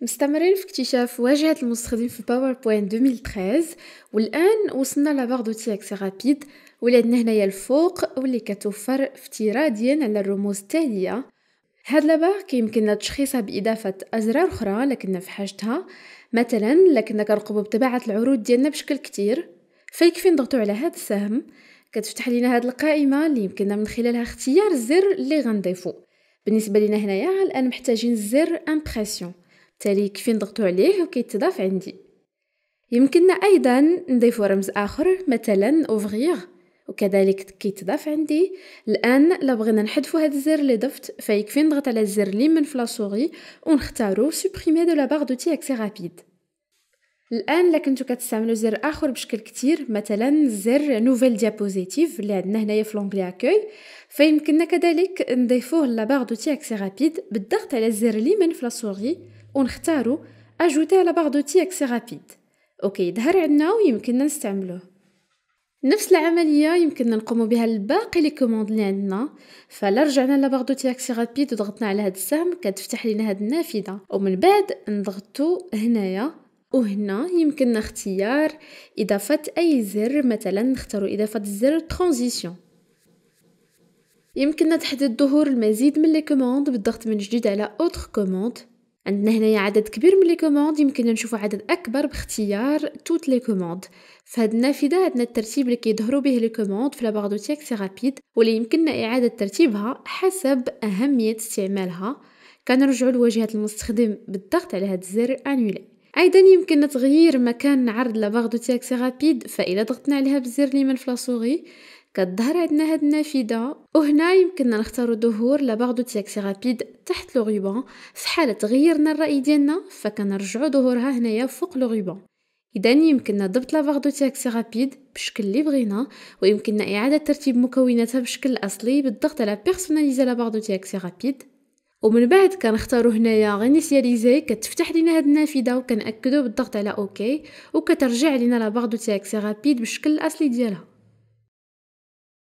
مستمرين في اكتشاف واجهة المستخدم في باوربوينت 2013 والآن وصلنا لباغ دو تيكس رابيد ولدنا عندنا هنايا الفوق واللي كتوفر افتراضيا على الرموز التالية هاد لاباغ كيمكننا تشخيصها بإضافة أزرار أخرى لكنا في حاجتها مثلا لكنا كنرقبو بطباعة العروض ديالنا بشكل كتير فيكفي نضغطو على هاد السهم كتفتح لينا هاد القائمة اللي يمكننا من خلالها اختيار الزر اللي غنضيفو بالنسبة لنا هنايا الآن محتاجين زر امبريسيون تالي كيفين نضغطو عليه وكيتضاف عندي يمكننا ايضا نضيف رمز اخر مثلا اوفغيغ وكذلك كيتضاف عندي الان لا بغينا نحذفوا هذا الزر اللي ضفت فيكفي نضغط على الزر اللي من فلاسوري ونختارو سوبريمي دو لا بار دوتي اكسي رابيد الان الا كنتو كتستعملوا زر اخر بشكل كتير مثلا زر نوفيل ديابوزيتيف اللي عندنا هنايا في لونغلي اكوي فيمكننا كذلك نضيفوه لاباغ دو تي اكسي رابيد بالضغط على الزر اليمين في سوري ونختارو اجوتي على باغ دو تي اكسي رابيد اوكي ظهر عندنا ويمكننا نستعملوه نفس العملية يمكننا نقوم بها لباقي لي كوموند اللي عندنا فلا رجعنا لباغ دو تياكسي رابيد وضغطنا على هاد السهم كتفتح لينا هاد النافذة ومن بعد نضغطو هنايا وهنا يمكننا اختيار إضافة أي زر مثلا نختار إضافة الزر ترانزيسيون يمكننا تحديد ظهور المزيد من لي كوموند بالضغط من جديد على اوتر كوموند عندنا هنايا عدد كبير من لي كوموند يمكننا نشوفوا عدد اكبر باختيار توت لي كوموند فهاد النافذه عندنا الترتيب اللي كيظهروا به لي كوموند في لاباغ دو سي رابيد واللي يمكننا اعاده ترتيبها حسب اهميه استعمالها كنرجعوا لواجهه المستخدم بالضغط على هاد الزر انولي ايضا يمكن تغيير مكان عرض باغ دو تياكسي رابيد فإلا ضغطنا عليها بالزر اليمين في لاسوغي كتظهر عندنا هاد النافذه وهنا يمكننا نختار ظهور لا باغ دو تياكسي رابيد تحت لو غيبون في حاله غيرنا الراي ديالنا فكنرجعوا ظهورها هنايا فوق لو غيبون اذا يمكننا ضبط لا باغ دو تياكسي رابيد بالشكل اللي بغينا ويمكننا اعاده ترتيب مكوناتها بالشكل الاصلي بالضغط على لا باغ دو تياكسي رابيد ومن بعد كنختاروا هنايا غينيسياليزي كتفتح لينا هاد النافذه وكنأكدو بالضغط على اوكي وكترجع لينا لا دو تاكسي رابيد بالشكل الاصلي ديالها